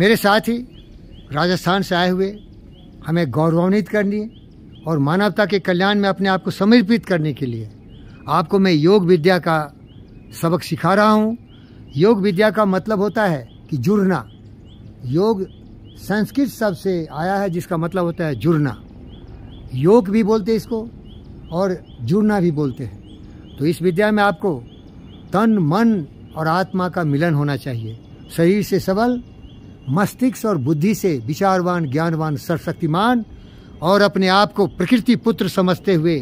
मेरे साथ ही राजस्थान से आए हुए हमें गौरवान्वित करनी है और मानवता के कल्याण में अपने आप को समर्पित करने के लिए आपको मैं योग विद्या का सबक सिखा रहा हूँ योग विद्या का मतलब होता है कि जुड़ना योग संस्कृत शब्द से आया है जिसका मतलब होता है जुड़ना योग भी बोलते हैं इसको और जुड़ना भी बोलते हैं तो इस विद्या में आपको तन मन और आत्मा का मिलन होना चाहिए शरीर से सबल मस्तिष्क और बुद्धि से विचारवान ज्ञानवान सर्वशक्तिमान और अपने आप को प्रकृति पुत्र समझते हुए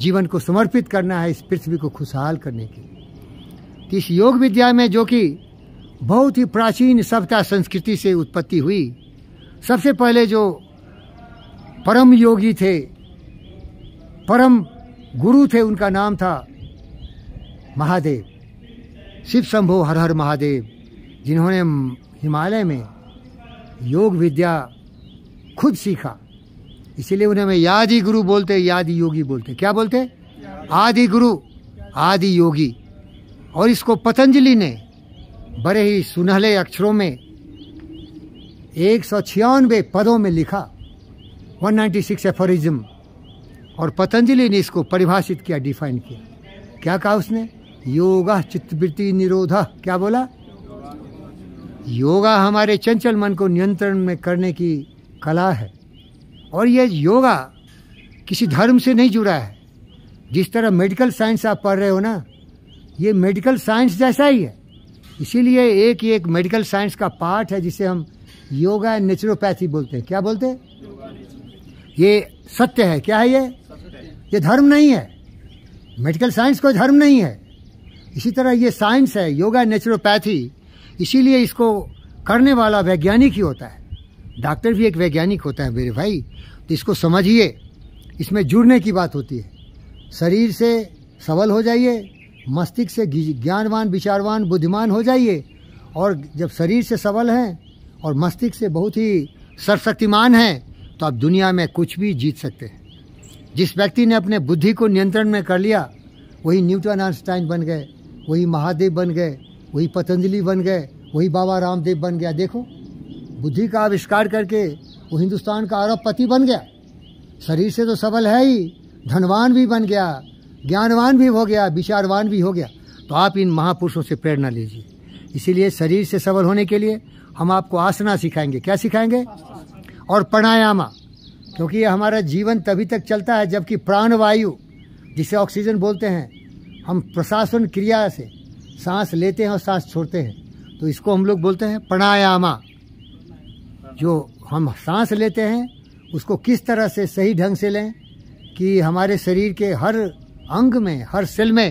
जीवन को समर्पित करना है इस पृथ्वी को खुशहाल करने की इस योग विद्या में जो कि बहुत ही प्राचीन सभ्यता संस्कृति से उत्पत्ति हुई सबसे पहले जो परम योगी थे परम गुरु थे उनका नाम था महादेव शिव शंभो हर हर महादेव जिन्होंने हिमालय में योग विद्या खुद सीखा इसीलिए उन्हें हमें यादि गुरु बोलते यादि योगी बोलते क्या बोलते आदि गुरु आदि योगी और इसको पतंजलि ने बड़े ही सुनहले अक्षरों में एक सौ छियानवे पदों में लिखा 196 नाइन्टी सिक्स एफोरिज्म और पतंजलि ने इसको परिभाषित किया डिफाइन किया क्या कहा उसने योगा चित्तवृत्ति निरोधा क्या बोला योगा हमारे चंचल मन को नियंत्रण में करने की कला है और यह योगा किसी धर्म से नहीं जुड़ा है जिस तरह मेडिकल साइंस आप पढ़ रहे हो ना ये मेडिकल साइंस जैसा ही है इसीलिए एक ही एक मेडिकल साइंस का पार्ट है जिसे हम योगा एंड नेचुरोपैथी बोलते हैं क्या बोलते हैं ये सत्य है क्या है ये ये धर्म नहीं है मेडिकल साइंस कोई धर्म नहीं है इसी तरह ये साइंस है योगा नेचुरोपैथी इसीलिए इसको करने वाला वैज्ञानिक ही होता है डॉक्टर भी एक वैज्ञानिक होता है मेरे भाई तो इसको समझिए इसमें जुड़ने की बात होती है शरीर से सबल हो जाइए मस्तिष्क से ज्ञानवान विचारवान बुद्धिमान हो जाइए और जब शरीर से सबल हैं और मस्तिष्क से बहुत ही सर्वशक्तिमान हैं तो आप दुनिया में कुछ भी जीत सकते हैं जिस व्यक्ति ने अपने बुद्धि को नियंत्रण में कर लिया वही न्यूटन आइंस्टाइन बन गए वही महादेव बन गए वही पतंजलि बन गए वही बाबा रामदेव बन गया देखो बुद्धि का आविष्कार करके वो हिंदुस्तान का अरब पति बन गया शरीर से तो सबल है ही धनवान भी बन गया ज्ञानवान भी हो गया विचारवान भी हो गया तो आप इन महापुरुषों से प्रेरणा लीजिए इसीलिए शरीर से सबल होने के लिए हम आपको आसना सिखाएंगे क्या सिखाएंगे और प्राणायामा क्योंकि ये हमारा जीवन तभी तक चलता है जबकि प्राणवायु जिसे ऑक्सीजन बोलते हैं हम प्रशासन क्रिया से सांस लेते हैं और सांस छोड़ते हैं तो इसको हम लोग बोलते हैं प्राणायामा जो हम सांस लेते हैं उसको किस तरह से सही ढंग से लें कि हमारे शरीर के हर अंग में हर सेल में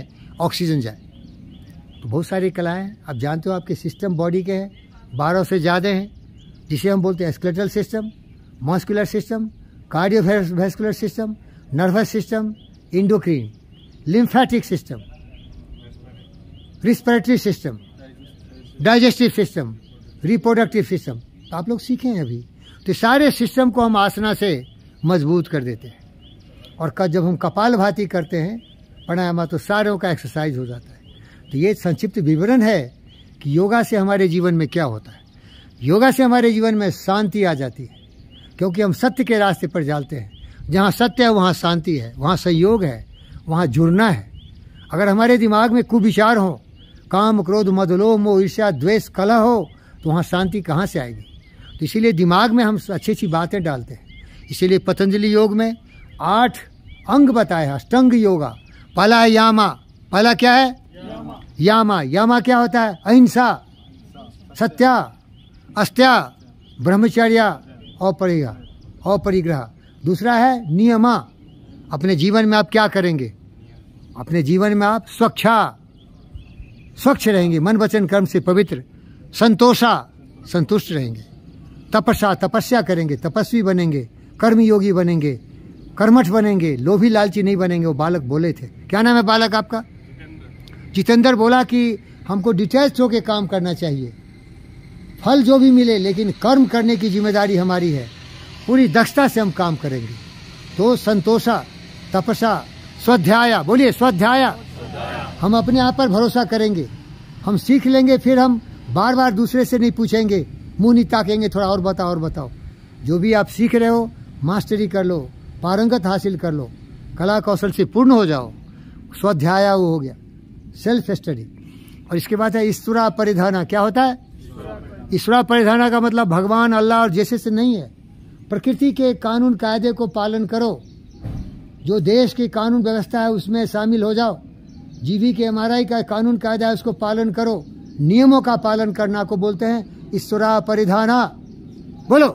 ऑक्सीजन जाए तो बहुत सारी कलाएं आप जानते हो आपके सिस्टम बॉडी के हैं बारह से ज़्यादा हैं जिसे हम बोलते हैं skeletal system muscular system cardiovascular system nervous system endocrine lymphatic system respiratory system digestive system reproductive system तो आप लोग सीखे हैं अभी तो सारे सिस्टम को हम आसना से मजबूत कर देते हैं और जब हम कपाल भाती करते हैं प्राणायामा तो सारों का एक्सरसाइज हो जाता है तो ये संक्षिप्त विवरण है कि योगा से हमारे जीवन में क्या होता है योगा से हमारे जीवन में शांति आ जाती है क्योंकि हम सत्य के रास्ते पर जाते हैं जहाँ सत्य है वहाँ शांति है वहाँ संयोग है वहाँ जुड़ना है अगर हमारे दिमाग में कुविचार हों काम क्रोध मदलोह मोह ईर्ष्या द्वेष कला हो तो वहाँ शांति कहाँ से आएगी तो इसीलिए दिमाग में हम अच्छी अच्छी बातें डालते हैं इसीलिए पतंजलि योग में आठ अंग बताए हैं अष्टंग योगा पला यामा पला क्या है यामा यामा, यामा क्या होता है अहिंसा सत्या अस्त्या ब्रह्मचर्य अपरिग्रह अपरिग्रह दूसरा है नियमा अपने जीवन में आप क्या करेंगे अपने जीवन में आप स्वच्छा स्वच्छ रहेंगे मन वचन कर्म से पवित्र संतोषा संतुष्ट रहेंगे तपस्या तपस्या करेंगे तपस्वी बनेंगे कर्मयोगी बनेंगे कर्मठ बनेंगे लोभी लालची नहीं बनेंगे वो बालक बोले थे क्या नाम है बालक आपका जितेंद्र बोला कि हमको डिटैच होकर काम करना चाहिए फल जो भी मिले लेकिन कर्म करने की जिम्मेदारी हमारी है पूरी दक्षता से हम काम करेंगे तो संतोषा तपसा स्वाध्याया बोलिए स्वाध्याया हम अपने आप पर भरोसा करेंगे हम सीख लेंगे फिर हम बार बार दूसरे से नहीं पूछेंगे मुंह नहीं ताकेंगे थोड़ा और बताओ और बताओ जो भी आप सीख रहे हो मास्टरी कर लो पारंगत हासिल कर लो कला कौशल से पूर्ण हो जाओ स्वाध्याया वो हो गया सेल्फ स्टडी और इसके बाद है ईश्वरा परिधाना क्या होता है ईश्वरा परिधाना का मतलब भगवान अल्लाह और जैसे से नहीं है प्रकृति के कानून कायदे को पालन करो जो देश की कानून व्यवस्था है उसमें शामिल हो जाओ जीवी के एमआरआई का कानून कायदा है उसको पालन करो नियमों का पालन करना को बोलते हैं ईश्वरा परिधाना बोलो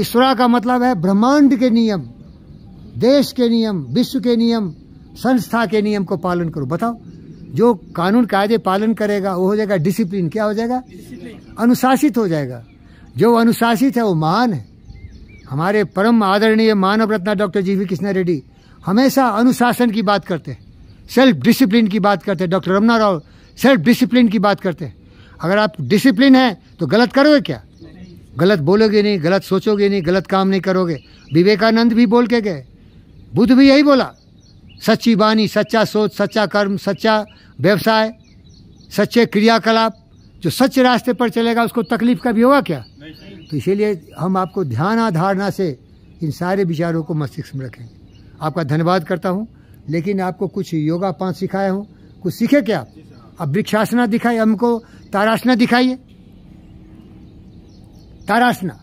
ईश्वरा का मतलब है ब्रह्मांड के नियम देश के नियम विश्व के नियम संस्था के नियम को पालन करो बताओ जो कानून कायदे पालन करेगा वो हो जाएगा डिसिप्लिन क्या हो जाएगा अनुशासित हो जाएगा जो अनुशासित है वो महान है हमारे परम आदरणीय मानव रत्न doctor G V Krishna Reddy हमेशा अनुशासन की बात करते हैं सेल्फ डिसिप्लिन की बात करते हैं doctor Ramana Rao self discipline की बात करते हैं अगर आप डिसिप्लिन हैं तो गलत करोगे क्या गलत बोलोगे नहीं गलत सोचोगे नहीं गलत काम नहीं करोगे विवेकानंद भी बोल के गए बुद्ध भी यही बोला सच्ची वाणी सच्चा सोच सच्चा कर्म सच्चा व्यवसाय सच्चे क्रियाकलाप जो सच रास्ते पर चलेगा उसको तकलीफ कभी होगा क्या तो इसीलिए हम आपको ध्यान आधारणा से इन सारे विचारों को मस्तिष्क में रखेंगे आपका धन्यवाद करता हूँ लेकिन आपको कुछ योगा पांच सिखाया हूँ कुछ सीखे क्या आप अब वृक्षासना दिखाई हमको तारासना दिखाइए तारासना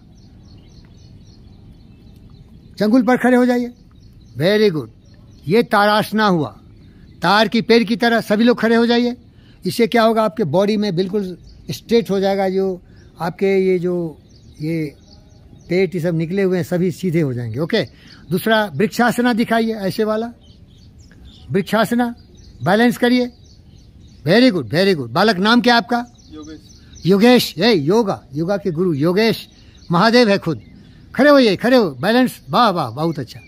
चंगुल पर खड़े हो जाइए वेरी गुड ये तारासना हुआ तार की पेड़ की तरह सभी लोग खड़े हो जाइए इससे क्या होगा आपके बॉडी में बिल्कुल स्ट्रेट हो जाएगा जो आपके ये जो ये पेट ये सब निकले हुए हैं सभी सीधे हो जाएंगे ओके दूसरा वृक्षासना दिखाइए ऐसे वाला वृक्षासना बैलेंस करिए वेरी गुड वेरी गुड बालक नाम क्या आपका योगेश योगेश ये योगा योगा के गुरु योगेश महादेव है खुद खड़े हो ये खड़े हो बैलेंस वाह वाह बहुत अच्छा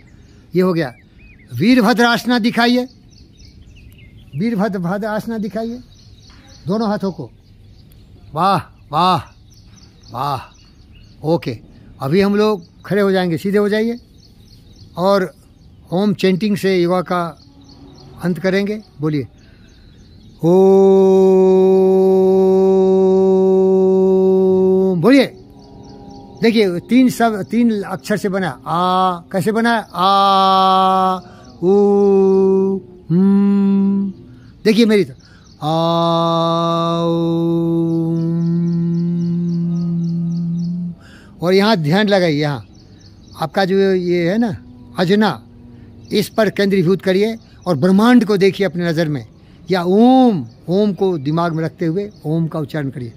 ये हो गया वीरभद्र आसना दिखाइए वीरभद्र भद्र आसना दिखाइए दोनों हाथों को वाह वाह वाह ओके अभी हम लोग खड़े हो जाएंगे सीधे हो जाइए और होम चेंटिंग से योगा का अंत करेंगे बोलिए ओ बोलिए देखिए तीन सब तीन अक्षर से बना आ कैसे बना आ ऊ हम्म। देखिए मेरी तो आ हम्म। और यहाँ ध्यान लगाइए यहाँ आपका जो ये है ना अजना इस पर केंद्रीभूत करिए और ब्रह्मांड को देखिए अपनी नज़र में या ओम ओम को दिमाग में रखते हुए ओम का उच्चारण करिए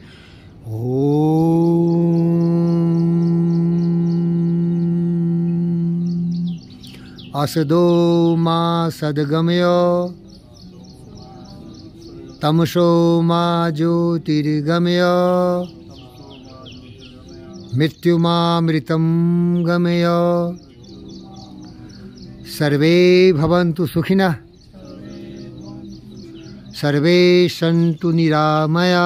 असदो मा सदगमय तमसो मा ज्योतिर्गमय मृतम गमय सर्वे भवन्तु सुखिनः सर्वे सन्तु निरामया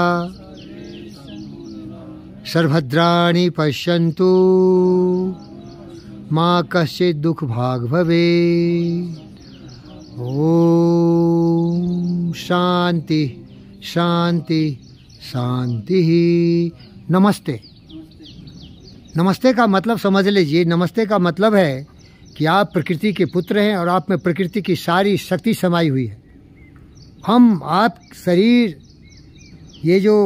सर्वभद्राणि पश्यन्तु मा कश्चित् दुःखभाग् भवे ॐ शान्ति शान्ति शान्तिः नमस्ते नमस्ते का मतलब समझ लीजिए नमस्ते का मतलब है कि आप प्रकृति के पुत्र हैं और आप में प्रकृति की सारी शक्ति समाई हुई है हम आप शरीर ये जो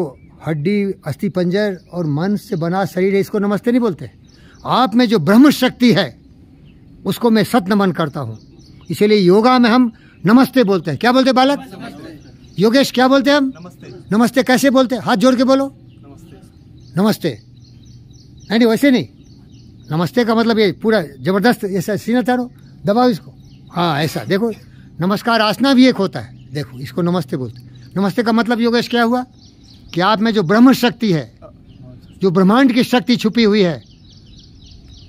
हड्डी अस्थि पंजर और मन से बना शरीर है इसको नमस्ते नहीं बोलते आप में जो ब्रह्म शक्ति है उसको मैं सत नमन करता हूँ इसीलिए योगा में हम नमस्ते बोलते हैं क्या बोलते बालक योगेश क्या बोलते हैं हम नमस्ते नमस्ते कैसे बोलते हैं हाथ जोड़ के बोलो नमस्ते नमस्ते नहीं वैसे नहीं नमस्ते का मतलब ये पूरा ज़बरदस्त ऐसा सीना तारो दबाओ इसको हाँ ऐसा देखो नमस्कार आसना भी एक होता है देखो इसको नमस्ते बोलते नमस्ते का मतलब योगेश क्या हुआ कि आप में जो ब्रह्म शक्ति है जो ब्रह्मांड की शक्ति छुपी हुई है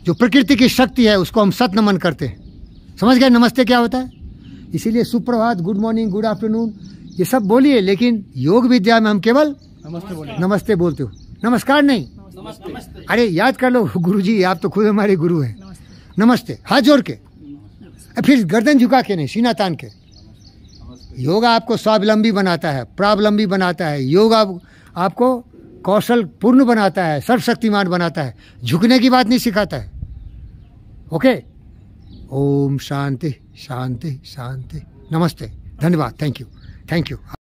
जो प्रकृति की शक्ति है उसको हम सत नमन करते हैं समझ गए नमस्ते क्या होता है इसीलिए सुप्रभात गुड मॉर्निंग गुड आफ्टरनून ये सब बोलिए लेकिन योग विद्या में हम केवल नमस्ते बोलते नमस्ते बोलते हो नमस्कार नहीं नमस्ते अरे याद कर लो गुरु जी आप तो खुद हमारे गुरु हैं नमस्ते, हाथ जोड़ के फिर गर्दन झुका के नहीं सीना तान के योगा आपको स्वावलंबी बनाता है प्रावलंबी बनाता है योगा आपको कौशल पूर्ण बनाता है सर्वशक्तिमान बनाता है झुकने की बात नहीं सिखाता है ओके ओम शांति शांति शांति नमस्ते धन्यवाद थैंक यू थैंक यू